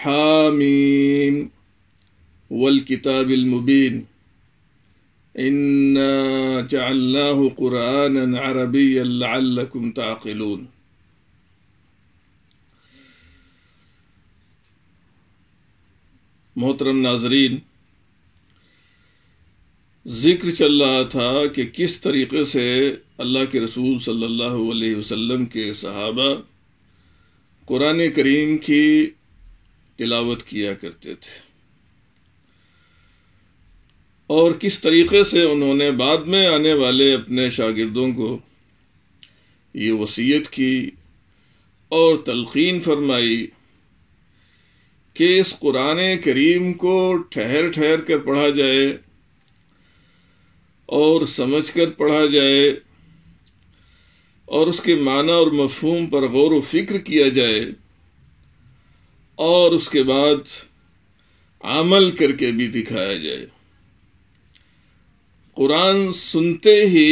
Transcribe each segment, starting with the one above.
हामीम والكتاب المبين إنا جعلناه قرآنا عربيا لعلكم تعقلون मोहतरम नाजरीन ज़िक्र चल रहा था कि किस तरीके से अल्लाह के रसूल सल्लल्लाहु अलैहि वसल्लम के सहाबा कुरान करीम की तिलावत किया करते थे और किस तरीके से उन्होंने बाद में आने वाले अपने शागिर्दों को ये वसीयत की और तलखीन फरमाई कि इस कुरान करीम को ठहर ठहर कर पढ़ा जाए और समझ कर पढ़ा जाए और उसके माना और मफहूम पर गौर व फिक्र किया जाए और उसके बाद अमल करके भी दिखाया जाए कुरान सुनते ही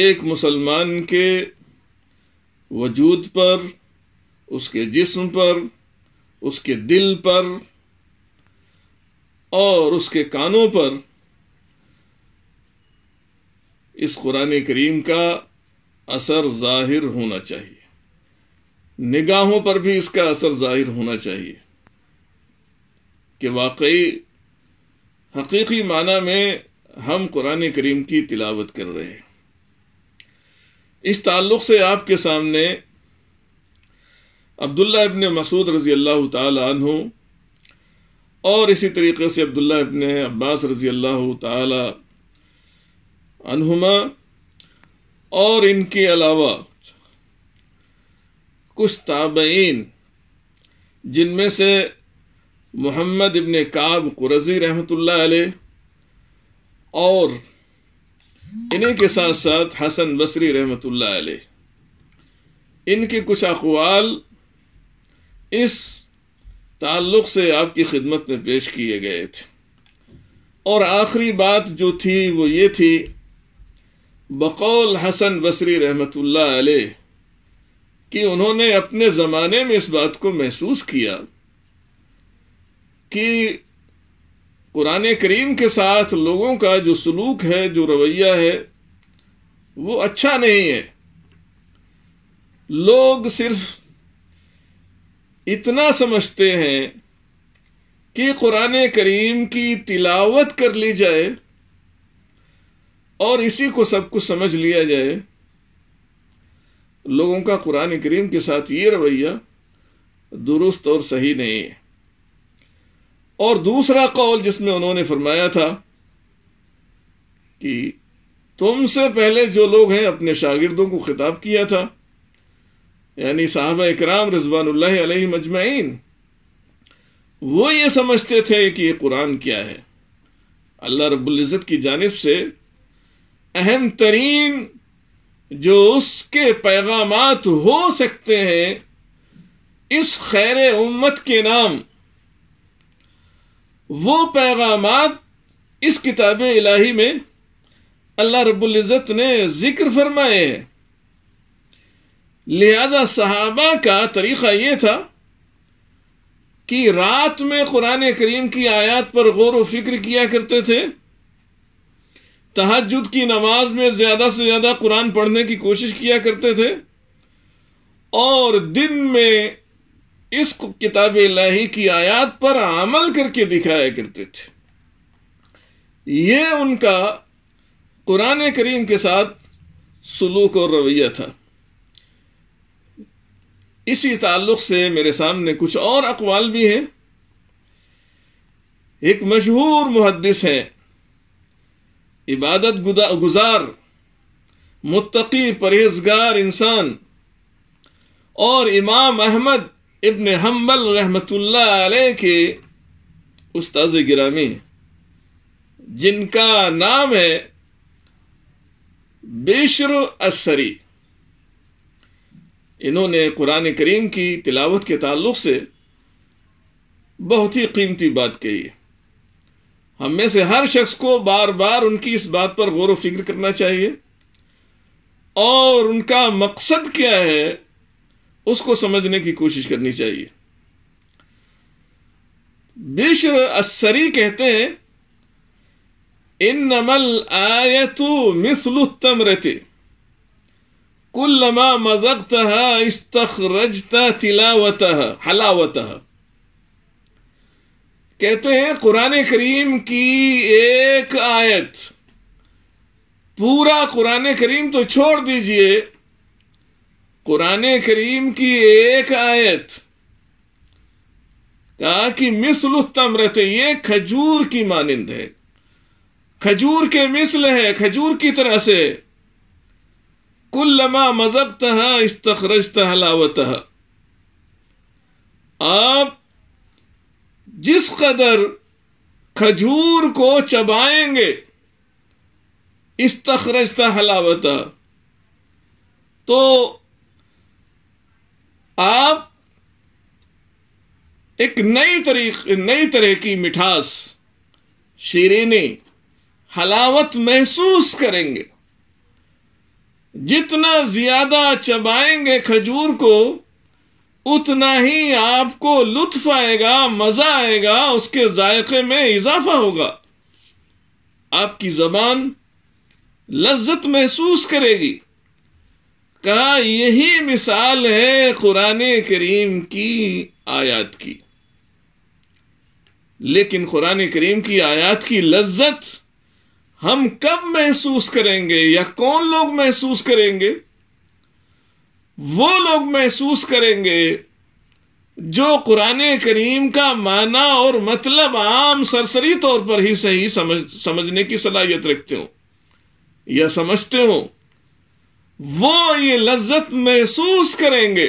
एक मुसलमान के वजूद पर उसके जिस्म पर उसके दिल पर और उसके कानों पर इस कुरान करीम का असर जाहिर होना चाहिए निगाहों पर भी इसका असर जाहिर होना चाहिए कि वाकई हकीकी माना में हम कुरान करीम की तिलावत कर रहे हैं इस ताल्लुक से आपके सामने अब्दुल्ला इबन मसूद रजी अल्लाह तु और इसी तरीके से अब्दुल्ला इबन अब्बास रजी अल्लाह तुमा और इनके अलावा कुछ ताबईन जिनमें से मोहम्मद इबन काब कुरजी रहमत और इन्हीं के साथ साथ हसन बसरी रहमत इनके कुछ अखवाल इस ताल्लुक से आपकी खिदमत में पेश किए गए थे और आखिरी बात जो थी वो ये थी बकौल हसन बसरी रहमत कि उन्होंने अपने ज़माने में इस बात को महसूस किया कि कुरान करीम के साथ लोगों का जो सलूक है जो रवैया है वो अच्छा नहीं है लोग सिर्फ इतना समझते हैं कि कुरान करीम की तिलावत कर ली जाए और इसी को सब कुछ समझ लिया जाए लोगों का कुरान करीम के साथ ये रवैया दुरुस्त और सही नहीं है और दूसरा कौल जिसमें उन्होंने फरमाया था कि तुमसे पहले जो लोग हैं अपने शागिर्दों को खिताब किया था यानी साहब इकराम रजवान मजमैन वो ये समझते थे कि ये कुरान क्या है अल्लाह रबुल्जत की जानब से अहम तरीन जो उसके पैगाम हो सकते हैं इस खैर उम्मत के नाम वो पैगाम इस किताब इलाही में अल्लाह रबुल्ज़त ने जिक्र फरमाए हैं लिहाजा साहबा का तरीक़ा यह था कि रात में कुरान करीम की आयात पर गौर व फिक्र किया करते थे तहजद की नमाज में ज्यादा से ज्यादा कुरान पढ़ने की कोशिश किया करते थे और दिन में इस किताब लाही की आयात पर अमल करके दिखाया करते थे ये उनका कुरान करीम के साथ सलूक और रवैया था इसी ताल्लुक से मेरे सामने कुछ और अकवाल भी हैं एक मशहूर मुहदस हैं इबादत गुजार मुत्तकी परहेजगार इंसान और इमाम अहमद इबन हम्बल रहमतुल्ला के उस्ताद गिरामी जिनका नाम है बेशर असरी इन्होंने कुरान करीम की तिलावत के ताल्लुक से बहुत ही कीमती बात कही है हम में से हर शख्स को बार बार उनकी इस बात पर गौर फिक्र करना चाहिए और उनका मकसद क्या है उसको समझने की कोशिश करनी चाहिए बिश्र असरी कहते हैं इन नमल आयतु मिसल तमरते कुल्लमा मदकतः इस्तखरजता तिलावतः हलावतः कहते हैं कुरान करीम की एक आयत पूरा कुरान करीम तो छोड़ दीजिए कुरान करीम की एक आयत कहा कि मिसल रहते ये खजूर की मानिंद है खजूर के मिसल है खजूर की तरह से कुल्लमा मजहब तहा तखरज तहलावत आप जिस कदर खजूर को चबाएंगे इस तखरजता हलावता तो आप एक नई तरीक नई तरह की मिठास शीरीनी हलावत महसूस करेंगे जितना ज्यादा चबाएंगे खजूर को उतना ही आपको लुत्फ आएगा मजा आएगा उसके जायके में इजाफा होगा आपकी जबान लज्जत महसूस करेगी कहा यही मिसाल है कुरान करीम की आयात की लेकिन कुरान करीम की आयात की लज्जत हम कब महसूस करेंगे या कौन लोग महसूस करेंगे वो लोग महसूस करेंगे जो कुरान करीम का माना और मतलब आम सरसरी तौर पर ही सही समझ समझने की सलाहियत रखते हो या समझते हो वो ये लज्जत महसूस करेंगे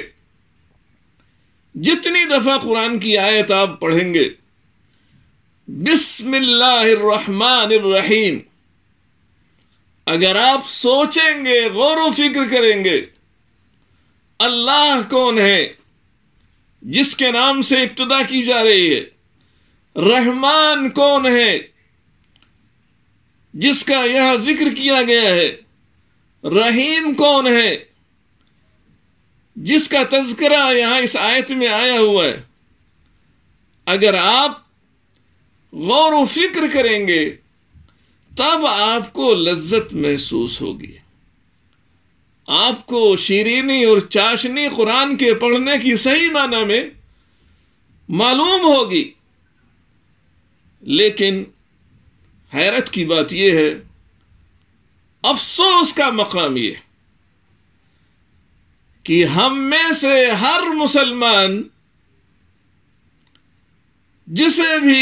जितनी दफा कुरान की आयत आप पढ़ेंगे बिस्मिल्लाहिर्रहमानिर्रहीम अगर आप सोचेंगे गौर व फिक्र करेंगे अल्लाह कौन है जिसके नाम से इब्तदा की जा रही है रहमान कौन है जिसका यह जिक्र किया गया है रहीम कौन है जिसका तस्करा यहां इस आयत में आया हुआ है अगर आप गौर व फिक्र करेंगे तब आपको लज्जत महसूस होगी आपको शीरीनी और चाशनी कुरान के पढ़ने की सही माना में मालूम होगी लेकिन हैरत की बात यह है अफसोस का मकाम यह कि हम में से हर मुसलमान जिसे भी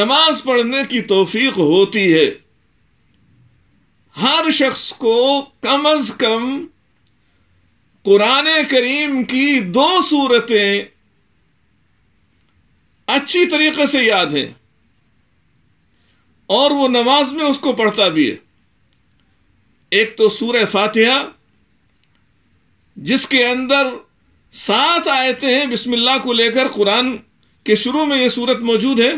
नमाज पढ़ने की तोफीक होती है हर शख्स को कम अज कम कुरान करीम की दो सूरतें अच्छी तरीके से याद है और वो नमाज में उसको पढ़ता भी है एक तो सूर्य फातिहा जिसके अंदर सात आयतें हैं बिस्मिल्लाह को लेकर कुरान के शुरू में ये सूरत मौजूद है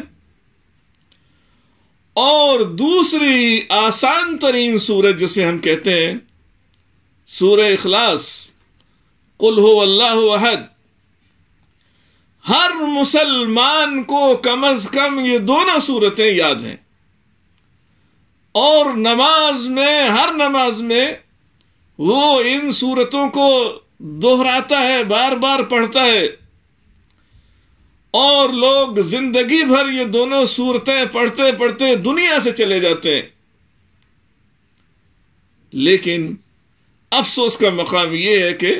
और दूसरी आसान तरीन सूरत जिसे हम कहते हैं सूर इखलास कुल हो अल्लाह अहद हर मुसलमान को कम अज कम ये दोनों सूरतें याद हैं और नमाज में हर नमाज में वो इन सूरतों को दोहराता है बार बार पढ़ता है और लोग जिंदगी भर ये दोनों सूरतें पढ़ते पढ़ते दुनिया से चले जाते हैं लेकिन अफसोस का मकाम यह है कि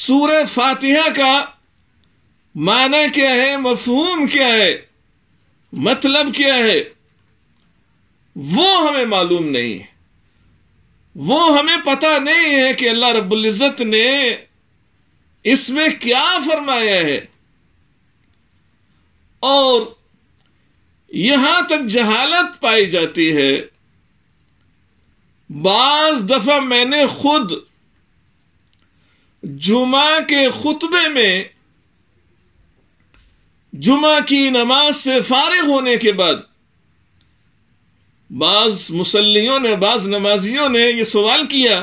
सूर फातिहा का माना क्या है मफहूम क्या है मतलब क्या है वो हमें मालूम नहीं है वो हमें पता नहीं है कि अल्लाह रब्बुल इज़्ज़त ने इसमें क्या फरमाया है और यहां तक जहालत पाई जाती है बाज दफा मैंने खुद जुमा के खुतबे में जुमा की नमाज से फारिग होने के बाद बाज मुसलियों ने बाज नमाजियों ने यह सवाल किया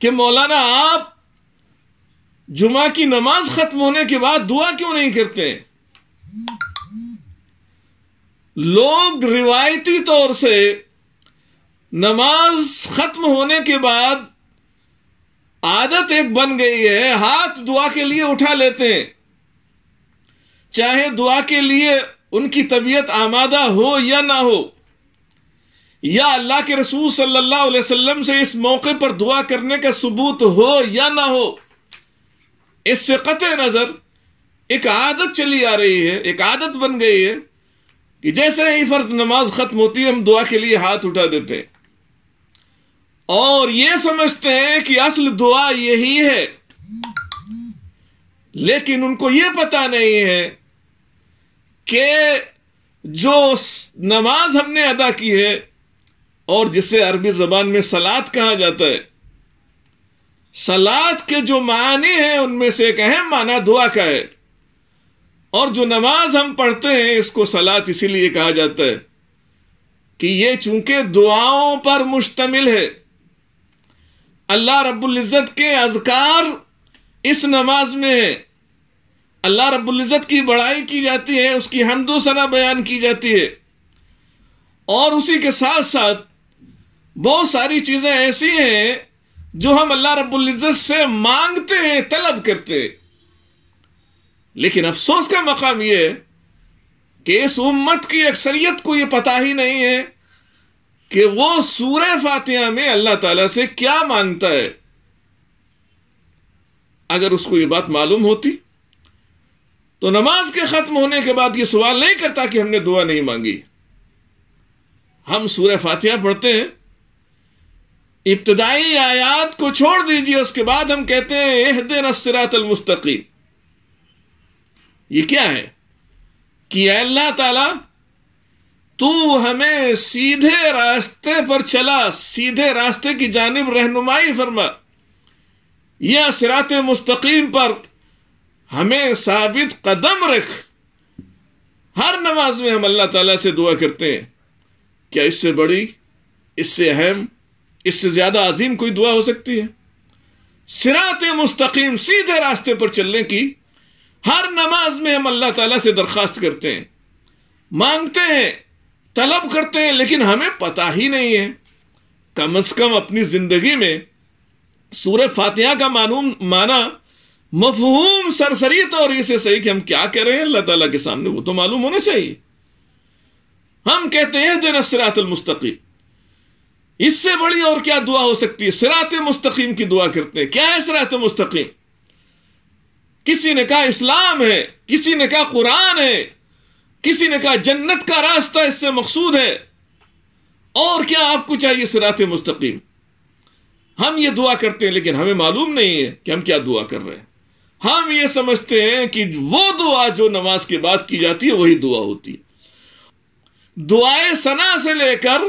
कि मौलाना आप जुमा की नमाज खत्म होने के बाद दुआ क्यों नहीं करते लोग रिवायती तौर से नमाज खत्म होने के बाद आदत एक बन गई है हाथ दुआ के लिए उठा लेते हैं चाहे दुआ के लिए उनकी तबीयत आमादा हो या ना हो या अल्लाह के रसूल सल्लल्लाहु अलैहि वसल्लम से इस मौके पर दुआ करने का सबूत हो या ना हो इससे कत नज़र एक आदत चली आ रही है एक आदत बन गई है कि जैसे ही फर्ज नमाज खत्म होती है हम दुआ के लिए हाथ उठा देते हैं और ये समझते हैं कि असल दुआ यही है लेकिन उनको ये पता नहीं है कि जो नमाज हमने अदा की है और जिसे अरबी जबान में सलाद कहा जाता है सलाद के जो मानी है उनमें से एक अहम माना दुआ का है और जो नमाज हम पढ़ते हैं इसको सलाद इसीलिए कहा जाता है कि ये चूंकि दुआओं पर मुश्तमिल है अल्लाह इज़्ज़त के अजकार इस नमाज में है अल्लाह इज़्ज़त की बड़ाई की जाती है उसकी हमदोसना सना बयान की जाती है और उसी के साथ साथ बहुत सारी चीज़ें ऐसी हैं जो हम अल्लाह रब्बुल इज्जत से मांगते हैं तलब करते हैं लेकिन अफसोस का मकाम यह है कि इस उम्मत की अक्सरियत को यह पता ही नहीं है कि वो सूर फातिहा में अल्लाह ताला से क्या मांगता है अगर उसको ये बात मालूम होती तो नमाज के खत्म होने के बाद यह सवाल नहीं करता कि हमने दुआ नहीं मांगी हम सूर फातिहा पढ़ते हैं इब्तदाई आयात को छोड़ दीजिए उसके बाद हम कहते हैं एह दिन सिरातलमस्तकीम ये क्या है कि अल्लाह ताला तू हमें सीधे रास्ते पर चला सीधे रास्ते की जानब रहनुमाई फरमा यह सिरात मुस्तकीम पर हमें साबित कदम रख हर नमाज में हम अल्लाह ताला से दुआ करते हैं क्या इससे बड़ी इससे अहम इससे ज्यादा अजीम कोई दुआ हो सकती है सिरात मुस्तकीम सीधे रास्ते पर चलने की हर नमाज में हम अल्लाह ताला से दरख्वास्त करते हैं मांगते हैं तलब करते हैं लेकिन हमें पता ही नहीं है कम अज कम अपनी जिंदगी में सूर्य फातिहा का मालूम माना मफहूम सरसरी तौर से सही कि हम क्या कह रहे हैं अल्लाह ताला के सामने वो तो मालूम होना चाहिए हम कहते हैं दिन मुस्तकीम इससे बड़ी और क्या दुआ हो सकती है सिरात मुस्तकीम की दुआ करते हैं क्या है सिरात मुस्तकीम किसी ने कहा इस्लाम है किसी ने कहा कुरान है किसी ने कहा जन्नत का रास्ता इससे मकसूद है और क्या आपको चाहिए सिरात मुस्तकीम हम ये दुआ करते हैं लेकिन हमें मालूम नहीं है कि हम क्या दुआ कर रहे हैं हम ये समझते हैं कि वो दुआ जो नमाज के बाद की जाती है वही दुआ होती है दुआए सना से लेकर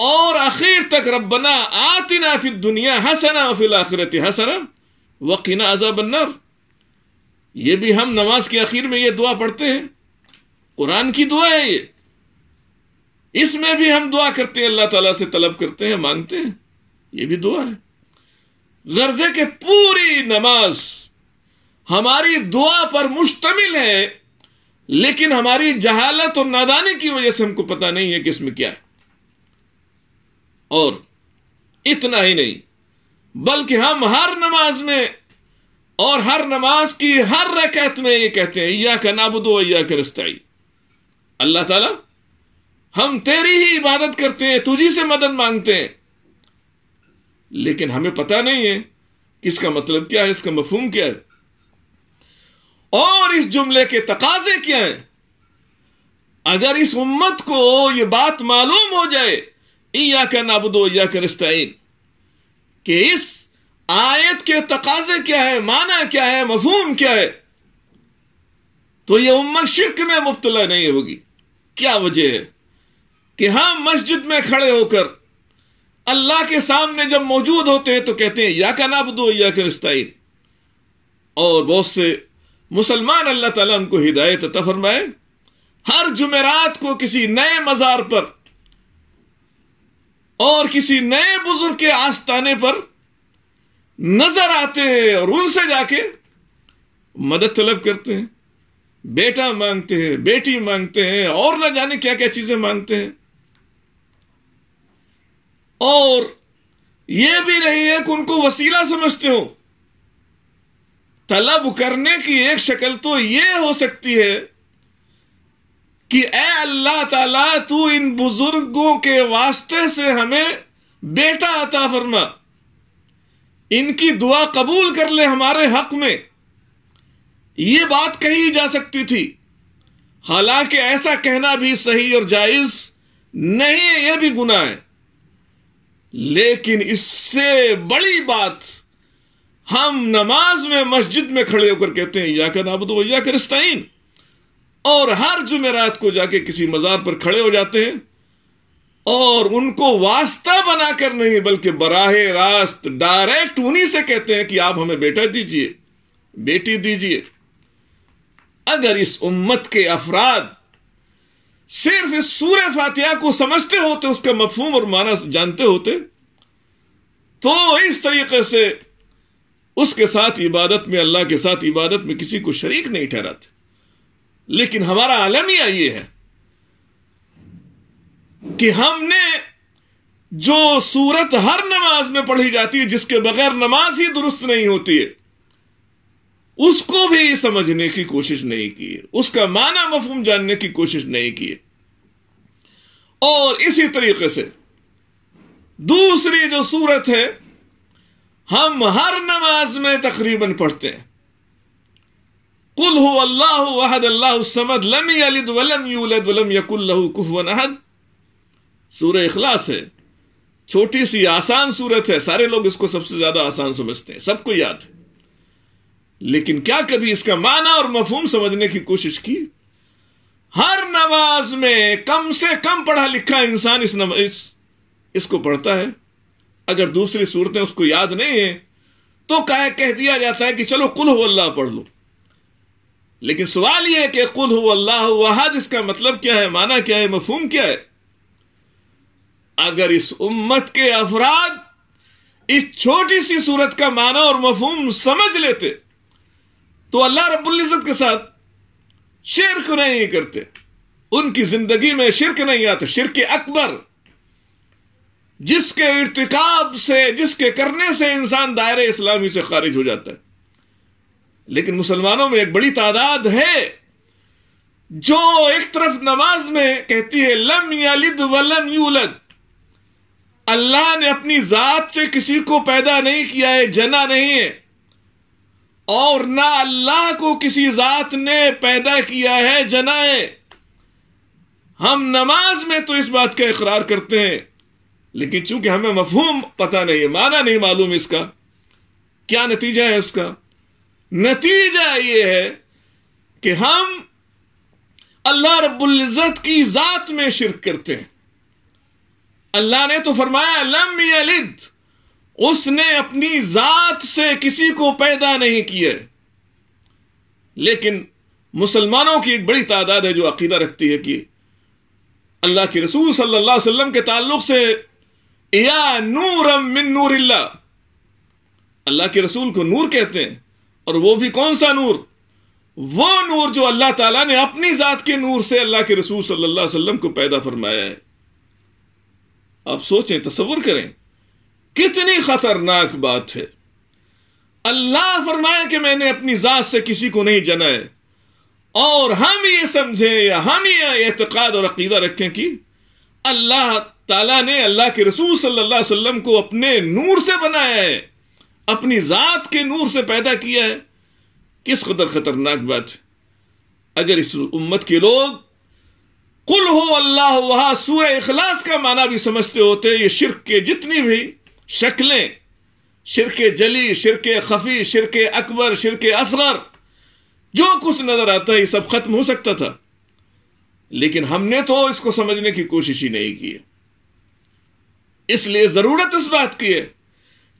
और आखिर तक रबना आतना फिर दुनिया हसना फिल आखिरत हसना वकीना अजाबन्नर ये भी हम नमाज के आखिर में ये दुआ पढ़ते हैं कुरान की दुआ है ये इसमें भी हम दुआ करते हैं अल्लाह ताला से तलब करते हैं मांगते हैं ये भी दुआ है गर्जे के पूरी नमाज हमारी दुआ पर मुश्तमिल है लेकिन हमारी जहालत और नादानी की वजह से हमको पता नहीं है कि इसमें क्या है और इतना ही नहीं बल्कि हम हर नमाज में और हर नमाज की हर रकत में ये कहते हैं या का नाबुदो या के रस्ताई अल्लाह ताला हम तेरी ही इबादत करते हैं तुझी से मदद मांगते हैं लेकिन हमें पता नहीं है कि इसका मतलब क्या है इसका मफहम क्या है और इस जुमले के तकाजे क्या हैं अगर इस उम्मत को ये बात मालूम हो जाए इयाके नाबुदो इयाके का कि इस आयत के तकाजे क्या है माना क्या है मफहूम क्या है तो ये उम्मत शिर्क में मुबतला नहीं होगी क्या वजह है कि हम हाँ, मस्जिद में खड़े होकर अल्लाह के सामने जब मौजूद होते हैं तो कहते हैं या का नाबुदो या के नस्तीन और बहुत से मुसलमान अल्लाह ताला उनको हिदायत अता फरमाए हर जुमेरात को किसी नए मज़ार पर और किसी नए बुजुर्ग के आस्थाने पर नजर आते हैं और उनसे जाके मदद तलब करते हैं बेटा मांगते हैं बेटी मांगते हैं और ना जाने क्या क्या चीजें मांगते हैं और यह भी नहीं है कि उनको वसीला समझते हो तलब करने की एक शक्ल तो यह हो सकती है कि ए अल्लाह ताला तू इन बुजुर्गों के वास्ते से हमें बेटा अता फरमा इनकी दुआ कबूल कर ले हमारे हक में ये बात कही जा सकती थी हालांकि ऐसा कहना भी सही और जायज नहीं है यह भी गुनाह है लेकिन इससे बड़ी बात हम नमाज में मस्जिद में खड़े होकर कहते हैं या कर नाबुद या कर और हर जुमेरात को जाके किसी मज़ार पर खड़े हो जाते हैं और उनको वास्ता बनाकर नहीं बल्कि बराह रास्त डायरेक्ट उन्हीं से कहते हैं कि आप हमें बेटा दीजिए बेटी दीजिए अगर इस उम्मत के अफराद सिर्फ इस सूर फातिहा को समझते होते उसका मफहूम और माना जानते होते तो इस तरीके से उसके साथ इबादत में अल्लाह के साथ इबादत में किसी को शरीक नहीं ठहराते लेकिन हमारा आलमिया ये है कि हमने जो सूरत हर नमाज में पढ़ी जाती है जिसके बगैर नमाज ही दुरुस्त नहीं होती है उसको भी समझने की कोशिश नहीं की है उसका माना मफहम जानने की कोशिश नहीं की है और इसी तरीके से दूसरी जो सूरत है हम हर नमाज में तकरीबन पढ़ते हैं कुल हो अल्लाह अहद अल्लाह समद लम यलिद वलम यूलद वलम यकुल लहू कुफवन अहद सूर्य इखलास है छोटी सी आसान सूरत है सारे लोग इसको सबसे ज्यादा आसान समझते हैं सबको याद है लेकिन क्या कभी इसका माना और मफहूम समझने की कोशिश की हर नमाज में कम से कम पढ़ा लिखा इंसान इस, नम, इस इसको पढ़ता है अगर दूसरी सूरतें उसको याद नहीं है तो कह कह दिया जाता है कि चलो कुल हो अल्लाह पढ़ लो लेकिन सवाल यह है कि खुद हो अल्लाह वहाद इसका मतलब क्या है माना क्या है मफहम क्या है अगर इस उम्मत के अफराद इस छोटी सी सूरत का माना और मफहम समझ लेते तो अल्लाह रबुल्जत के साथ शिरक नहीं करते उनकी जिंदगी में शिरक नहीं आता शिरक अकबर जिसके इरतकाब से जिसके करने से इंसान दायरे इस्लामी से खारिज हो जाता है लेकिन मुसलमानों में एक बड़ी तादाद है जो एक तरफ नमाज में कहती है लम यालिद वलम यूलद अल्लाह ने अपनी जात से किसी को पैदा नहीं किया है जना नहीं है और ना अल्लाह को किसी जात ने पैदा किया है जना है हम नमाज में तो इस बात का इकरार करते हैं लेकिन चूंकि हमें मफहूम पता नहीं है माना नहीं मालूम इसका क्या नतीजा है उसका नतीजा ये है कि हम अल्लाह रबुल्जत की ज़ात में शिरक करते हैं अल्लाह ने तो फरमाया लम यलिद उसने अपनी ज़ात से किसी को पैदा नहीं किया लेकिन मुसलमानों की एक बड़ी तादाद है जो अकीदा रखती है कि अल्लाह के रसूल सल्लल्लाहु अलैहि वसल्लम के ताल्लुक से या नूरम मिन नूर अल्लाह के रसूल को नूर कहते हैं और वो भी कौन सा नूर वो नूर जो अल्लाह ताला ने अपनी जात के नूर से अल्लाह के रसूल सल्लल्लाहु अलैहि वसल्लम को पैदा फरमाया है आप सोचें तस्वुर करें कितनी खतरनाक बात है अल्लाह फरमाए कि मैंने अपनी जात से किसी को नहीं जना है और हम ये समझें या हम ये एतकाद और अकीदा रखें कि अल्लाह ताला ने अल्लाह के रसूल सल्लल्लाहु अलैहि वसल्लम को अपने नूर से बनाया है अपनी जात के नूर से पैदा किया है किस कदर खतरनाक बात है अगर इस उम्मत के लोग कुल हो अल्लाह वहा सूर इखलास का माना भी समझते होते ये शिरक के जितनी भी शक्लें शिरक जली शिरक खफी शिरक अकबर शिरक असगर जो कुछ नजर आता है ये सब खत्म हो सकता था लेकिन हमने तो इसको समझने की कोशिश ही नहीं की है इसलिए जरूरत इस बात की है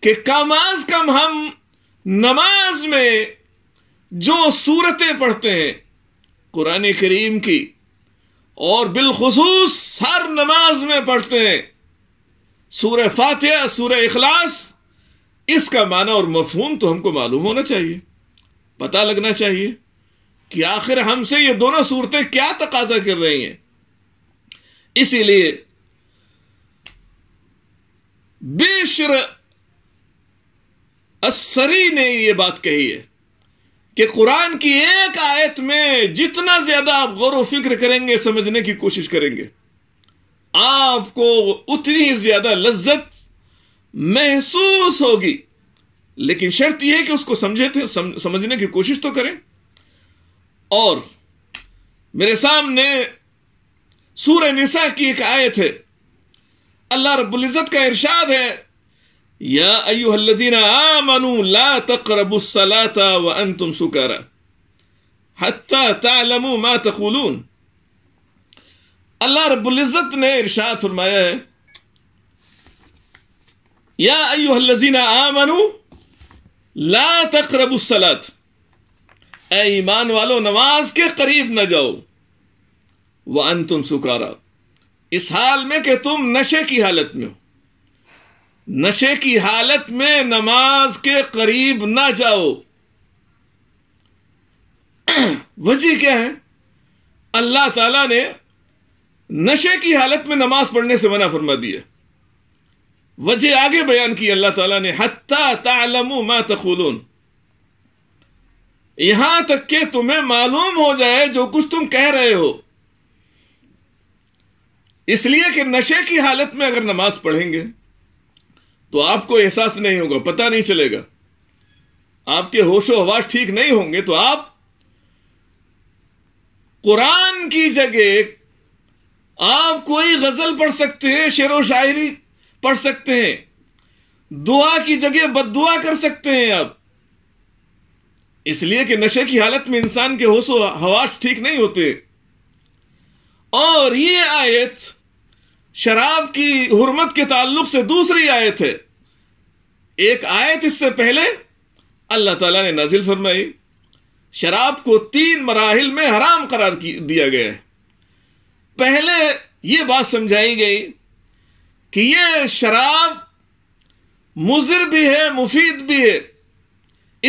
कि कम अज कम हम नमाज में जो सूरतें पढ़ते हैं कुरान करीम की और बिलखसूस हर नमाज में पढ़ते हैं सूर फातह सूर अखलास इसका माना और मफहूम तो हमको मालूम होना चाहिए पता लगना चाहिए कि आखिर हमसे ये दोनों सूरतें क्या तकाजा कर रही हैं इसीलिए बेशर असरी ने यह बात कही है कि कुरान की एक आयत में जितना ज्यादा आप गौर फिक्र करेंगे समझने की कोशिश करेंगे आपको उतनी ज्यादा लज्जत महसूस होगी लेकिन शर्त यह है कि उसको समझे थे तो, सम, समझने की कोशिश तो करें और मेरे सामने सूर्य निसा की एक आयत है अल्लाह रब्बुल इज़्ज़त का इरशाद है या अयुहल्लजीना आमनु ला तकरबुस्सलाता व अंतुम सुकारा हत्ता मा तकुलून अल्लाह रबुल्जत ने इरशाद फरमाया है या अयुहल्लजीना आमनु ला तकरबुस्सलात ए ईमान वालो नमाज के करीब न जाओ व अंतुम सुकारा इस हाल में कि तुम नशे की हालत में हो नशे की हालत में नमाज के करीब ना जाओ वजह क्या है अल्लाह ताला ने नशे की हालत में नमाज पढ़ने से मना फरमा दिया वजह आगे बयान की अल्लाह ताला ने हत्ता तालमु मा तखुलून यहां तक के तुम्हें मालूम हो जाए जो कुछ तुम कह रहे हो इसलिए कि नशे की हालत में अगर नमाज पढ़ेंगे तो आपको एहसास नहीं होगा पता नहीं चलेगा आपके होशो हवास ठीक नहीं होंगे तो आप कुरान की जगह आप कोई गजल पढ़ सकते हैं शेर व शायरी पढ़ सकते हैं दुआ की जगह बदुआ कर सकते हैं आप इसलिए कि नशे की हालत में इंसान के होशो हवास ठीक नहीं होते और ये आयत शराब की हुरमत के ताल्लुक से दूसरी आयत है एक आयत इससे पहले अल्लाह ताला ने नाजिल फरमाई शराब को तीन मराहल में हराम करार दिया गया है पहले यह बात समझाई गई कि यह शराब मुजिर भी है मुफीद भी है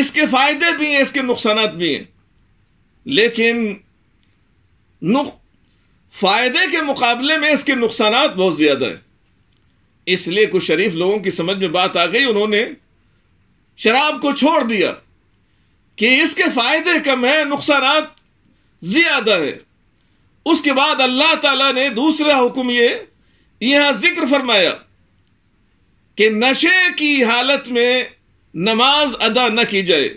इसके फायदे भी हैं इसके नुकसान भी हैं लेकिन नुक फायदे के मुकाबले में इसके नुकसान बहुत ज़्यादा हैं इसलिए कुछ शरीफ लोगों की समझ में बात आ गई उन्होंने शराब को छोड़ दिया कि इसके फायदे कम है नुकसान ज्यादा है उसके बाद अल्लाह ताला ने दूसरा हुक्म ये यहां जिक्र फरमाया कि नशे की हालत में नमाज अदा न की जाए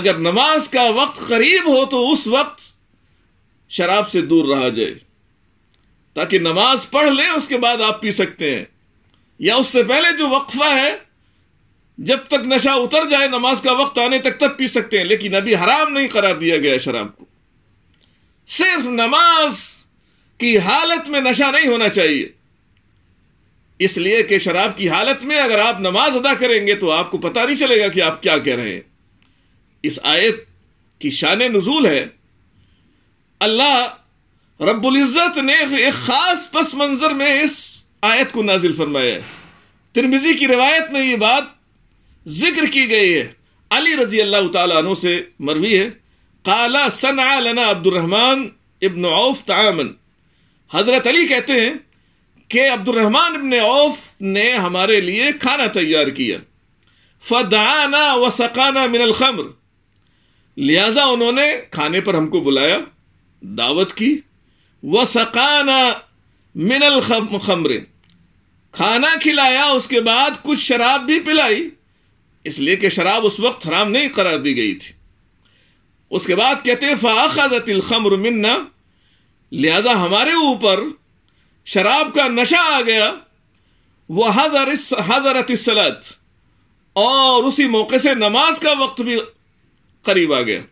अगर नमाज का वक्त करीब हो तो उस वक्त शराब से दूर रहा जाए ताकि नमाज पढ़ लें उसके बाद आप पी सकते हैं या उससे पहले जो वक्फा है जब तक नशा उतर जाए नमाज का वक्त आने तक तब पी सकते हैं लेकिन अभी हराम नहीं करार दिया गया शराब को सिर्फ नमाज की हालत में नशा नहीं होना चाहिए इसलिए कि शराब की हालत में अगर आप नमाज अदा करेंगे तो आपको पता नहीं चलेगा कि आप क्या कह रहे हैं इस आयत की शान नजूल है अल्लाह रबुल्ज़त ने एक ख़ास पस मंज़र में इस आयत को नाजिल फरमाया है तिरमिजी की रिवायत में ये बात जिक्र की गई है अली रजी अल्लाह तु से मरवी है काला सन लना अब्दुलरहमान इबन औफ तामन हज़रत अली कहते हैं कि अब्दुलरहमान इबन औफ ने हमारे लिए खाना तैयार किया फदाना व सकाना मिनल खम्र लिहाजा उन्होंने खाने पर हमको बुलाया दावत की वह सकाना मिनल खमरे खाना खिलाया उसके बाद कुछ शराब भी पिलाई इसलिए कि शराब उस वक्त हराम नहीं करार दी गई थी उसके बाद कहते फ़ाखजतिल खमर मिन्ना लिहाजा हमारे ऊपर शराब का नशा आ गया वह हजर हजरत सलत और उसी मौके से नमाज का वक्त भी करीब आ गया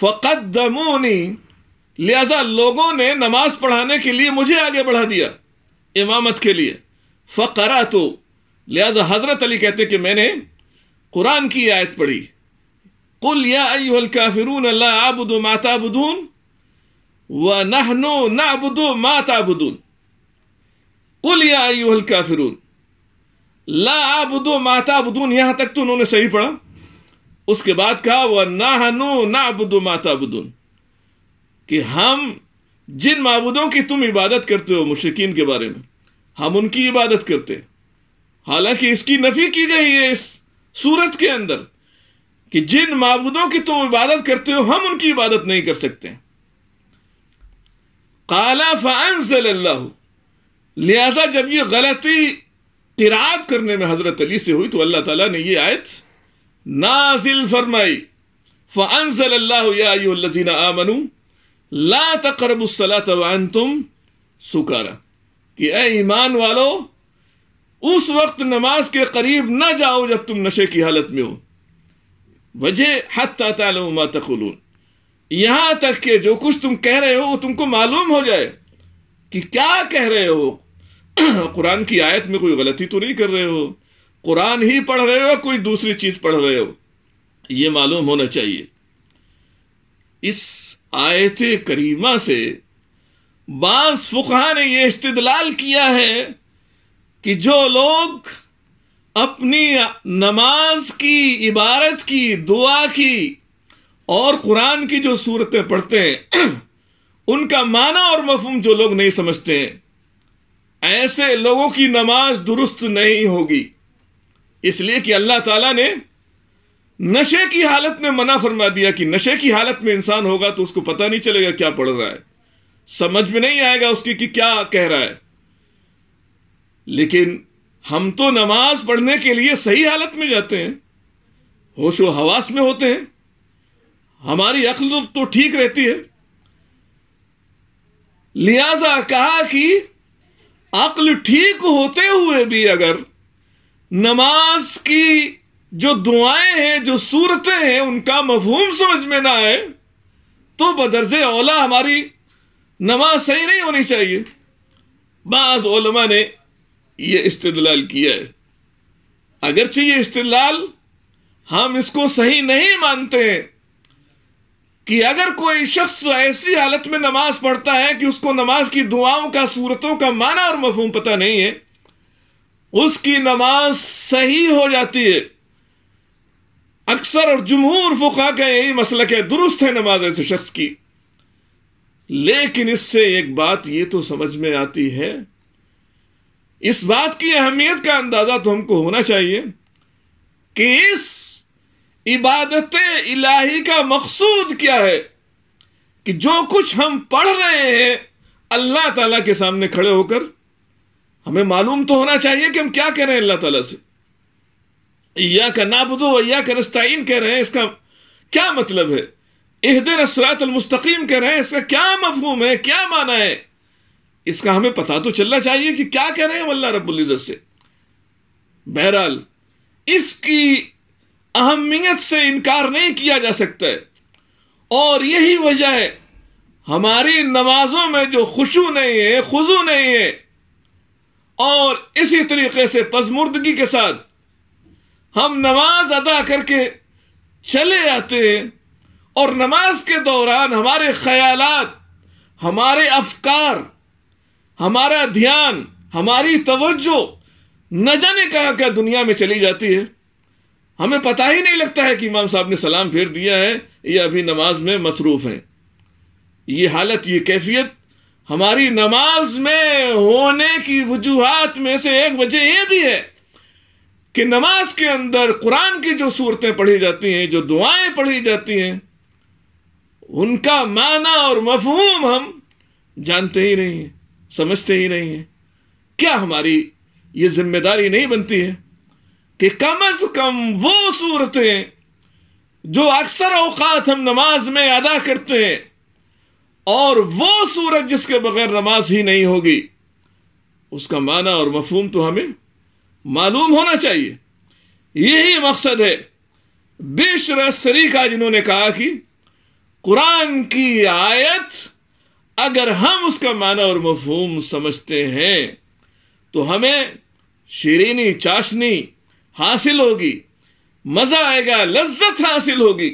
फ़कदमोनी लिहाजा लोगों ने नमाज पढ़ाने के लिए मुझे आगे बढ़ा दिया इमामत के लिए फ़करा तो लिहाजा हज़रत अली कहते कि मैंने कुरान की आयत पढ़ी कुल याल काफिरून अल्लाबुद माताबुदून व नहनो नाबुदो माताबुदून कुल याल काफिरून ला आबुदो माताबुदून यहां तक तो उन्होंने सही पढ़ा उसके बाद कहा वह नाहनु नाबुदु माताबुदुन कि हम जिन मबूदों की तुम इबादत करते हो मुशकिन के बारे में हम उनकी इबादत करते हैं हालांकि इसकी नफी की गई है इस सूरत के अंदर कि जिन मबूदों की तुम इबादत करते हो हम उनकी इबादत नहीं कर सकते काला फ़ानसल्लाह लिहाजा जब ये गलती किरात करने में हजरत अली से हुई तो अल्लाह ताला ने ये आयत नाजिल फरमाई अल्लाजीना आमनू ला तकरबसलातान तुम सुकारा कि ए ईमान वालो उस वक्त नमाज के करीब ना जाओ जब तुम नशे की हालत में हो वजह हत तालुमा तखलून यहां तक के जो कुछ तुम कह रहे हो वो तुमको मालूम हो जाए कि क्या कह रहे हो कुरान की आयत में कोई गलती तो नहीं कर रहे हो कुरान ही पढ़ रहे हो या कोई दूसरी चीज पढ़ रहे हो ये मालूम होना चाहिए इस आयत करीमा से बास फुखा ने यह इस्तदलाल किया है कि जो लोग अपनी नमाज की इबारत की दुआ की और कुरान की जो सूरतें पढ़ते हैं उनका माना और मफहम जो लोग नहीं समझते हैं ऐसे लोगों की नमाज दुरुस्त नहीं होगी इसलिए कि अल्लाह ताला ने नशे की हालत में मना फरमा दिया कि नशे की हालत में इंसान होगा तो उसको पता नहीं चलेगा क्या पढ़ रहा है समझ में नहीं आएगा उसकी कि क्या कह रहा है लेकिन हम तो नमाज पढ़ने के लिए सही हालत में जाते हैं होशो हवास में होते हैं हमारी अक्ल तो ठीक रहती है लिहाजा कहा कि अक्ल ठीक होते हुए भी अगर नमाज की जो दुआएं हैं जो सूरतें हैं उनका मफहूम समझ में ना आए तो बदरज ओला हमारी नमाज सही नहीं होनी चाहिए बाज ने यह इस्तलाल किया है अगर ये इस्तलाल हम इसको सही नहीं मानते हैं कि अगर कोई शख्स ऐसी हालत में नमाज पढ़ता है कि उसको नमाज की दुआओं का सूरतों का माना और मफहूम पता नहीं है उसकी नमाज सही हो जाती है अक्सर और जमहूर फुका का यही मसल है दुरुस्त है नमाज ऐसे शख्स की लेकिन इससे एक बात यह तो समझ में आती है इस बात की अहमियत का अंदाजा तो हमको होना चाहिए कि इस इबादत इलाही का मकसूद क्या है कि जो कुछ हम पढ़ रहे हैं अल्लाह ताला के सामने खड़े होकर हमें मालूम तो होना चाहिए कि हम क्या कह रहे हैं अल्लाह ताला से या का नाबुदो या का नस्ताइन कह रहे हैं इसका क्या मतलब है इहदिन असरात मुस्तकीम कह रहे हैं इसका क्या मफहूम है क्या माना है इसका हमें पता तो चलना चाहिए कि क्या कह रहे हैं अल्लाह रबुल्जत से बहरहाल इसकी अहमियत से इनकार नहीं किया जा सकता है और यही वजह है हमारी नमाजों में जो खुशू नहीं है खुजू नहीं है और इसी तरीके से पसमुर्दगी के साथ हम नमाज अदा करके चले जाते हैं और नमाज के दौरान हमारे ख्याल हमारे अफकार हमारा ध्यान हमारी तवज्जो न जाने कहा क्या दुनिया में चली जाती है हमें पता ही नहीं लगता है कि इमाम साहब ने सलाम फेर दिया है या अभी नमाज में मसरूफ है ये हालत ये कैफियत हमारी नमाज में होने की वजूहत में से एक वजह यह भी है कि नमाज के अंदर कुरान की जो सूरतें पढ़ी जाती हैं जो दुआएं पढ़ी जाती हैं उनका माना और मफहूम हम जानते ही नहीं हैं समझते ही नहीं हैं क्या हमारी ये जिम्मेदारी नहीं बनती है कि कम अज कम वो सूरतें जो अक्सर अवकात हम नमाज में अदा करते हैं और वो सूरज जिसके बगैर नमाज ही नहीं होगी उसका माना और मफहम तो हमें मालूम होना चाहिए यही मकसद है बेशर का जिन्होंने कहा कि कुरान की आयत अगर हम उसका माना और मफहम समझते हैं तो हमें शरीनी चाशनी हासिल होगी मज़ा आएगा लज्जत हासिल होगी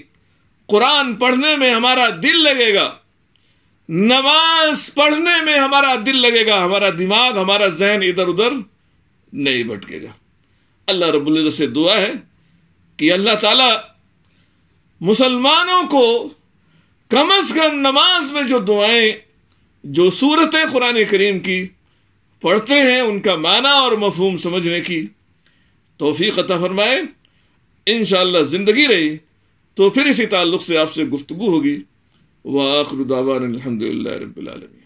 कुरान पढ़ने में हमारा दिल लगेगा नमाज पढ़ने में हमारा दिल लगेगा हमारा दिमाग हमारा जहन इधर उधर नहीं भटकेगा अल्लाह रबुल्ज़त से दुआ है कि अल्लाह ताला मुसलमानों को कम अज कम नमाज में जो दुआएं जो सूरतें कुरान करीम की पढ़ते हैं उनका माना और मफहूम समझने की तोफ़ी अता फरमाए इन ज़िंदगी रही तो फिर इसी ताल्लुक़ से आपसे गुफ्तु होगी Və axiru davanın elhamdülillahi rabbil alamin.